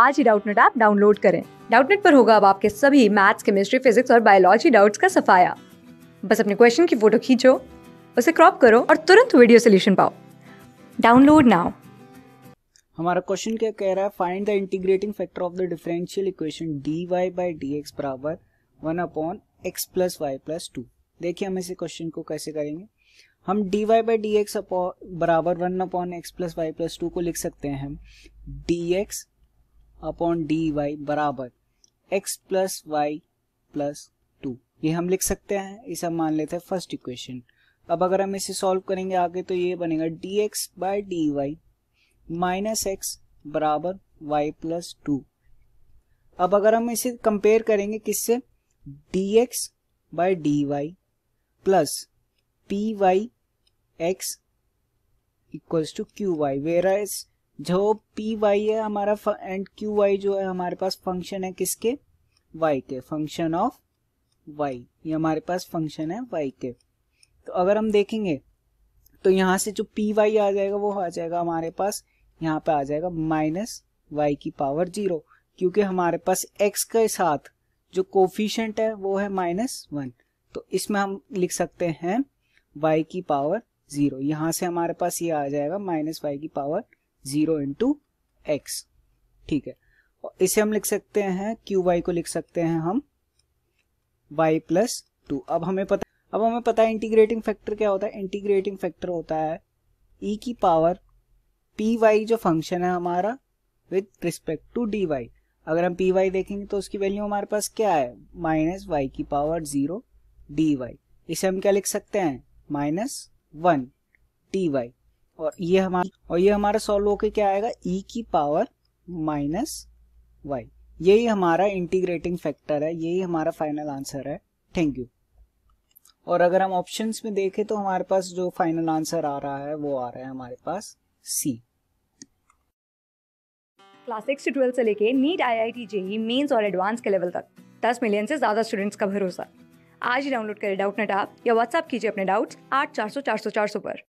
आज ही Doubtnut app download करें डाउटनेट पर होगा अब आपके सभी मैथ्स केमिस्ट्री फिजिक्स और बायोलॉजी डाउट्स का सफाया बस अपने क्वेश्चन की फोटो खींचो उसे क्रॉप करो और तुरंत वीडियो सोल्यूशन पाओ डाउनलोड नाउ हमारा क्वेश्चन क्या कह रहा है find the integrating factor of the differential equation D Y by D X बराबर one upon X plus Y plus two देखिए हम इसे क्वेश्चन को कैसे करेंगे हम D Y by D X बराबर one upon X plus Y plus two को लिख सकते हैं हम D X upon D Y बराबर X plus Y plus two ये हम लिख सकते हैं इसे हम मान लेते हैं फर्स्ट इक्वेशन अब अगर हम इसे सॉल्व करेंगे आगे तो ये बनेगा D X by D Y minus X बराबर वाई प्लस टू अब अगर हम इसे कंपेयर करेंगे किससे D X by D Y plus P Y X equals to Q Y where is जो पी वाई है हमारा एंड क्यू वाई जो है हमारे पास फंक्शन है किसके वाई के फंक्शन ऑफ वाई ये हमारे पास फंक्शन है वाई के तो अगर हम देखेंगे तो यहां से जो पी वाई आ जाएगा वो आ जाएगा हमारे पास यहाँ पे आ जाएगा माइनस वाई की पावर जीरो क्योंकि हमारे पास एक्स के साथ जो कोफिशेंट है वो है माइनस वन तो इसमें हम लिख सकते हैं वाई की पावर जीरो यहां से हमारे पास ये आ जाएगा माइनस वाई की पावर जीरो इंटू एक्स ठीक है इसे हम लिख सकते हैं क्यू वाई को लिख सकते हैं हम वाई प्लस टू अब हमें पता अब हमें पता है इंटीग्रेटिंग फैक्टर क्या होता है इंटीग्रेटिंग फैक्टर होता है ई e की पावर पी वाई जो फंक्शन है हमारा with respect to D Y अगर हम पी वाई देखेंगे तो उसकी वैल्यू हमारे पास क्या है माइनस वाई की पावर जीरो डी वाई इसे हम क्या लिख सकते हैं माइनस वन टी वाई और ये हमारा और ये हमारा सॉल्व होके क्या आएगा ई e की पावर माइनस वाई यही हमारा इंटीग्रेटिंग फैक्टर है यही हमारा फाइनल आंसर है थैंक यू और अगर हम ऑप्शंस में देखें तो हमारे पास जो फाइनल आंसर आ रहा है वो आ रहा है हमारे पास सी क्लास सिक्स से ट्वेल्थ से लेके NEET I I T JEE mains और एडवांस के लेवल तक दस मिलियन से ज्यादा स्टूडेंट्स का भरोसा आज ही डाउनलोड करें डाउट नेट आप या व्हाट्सअप कीजिए अपने डाउट्स आठ चार सौ चार सौ चार सौ पर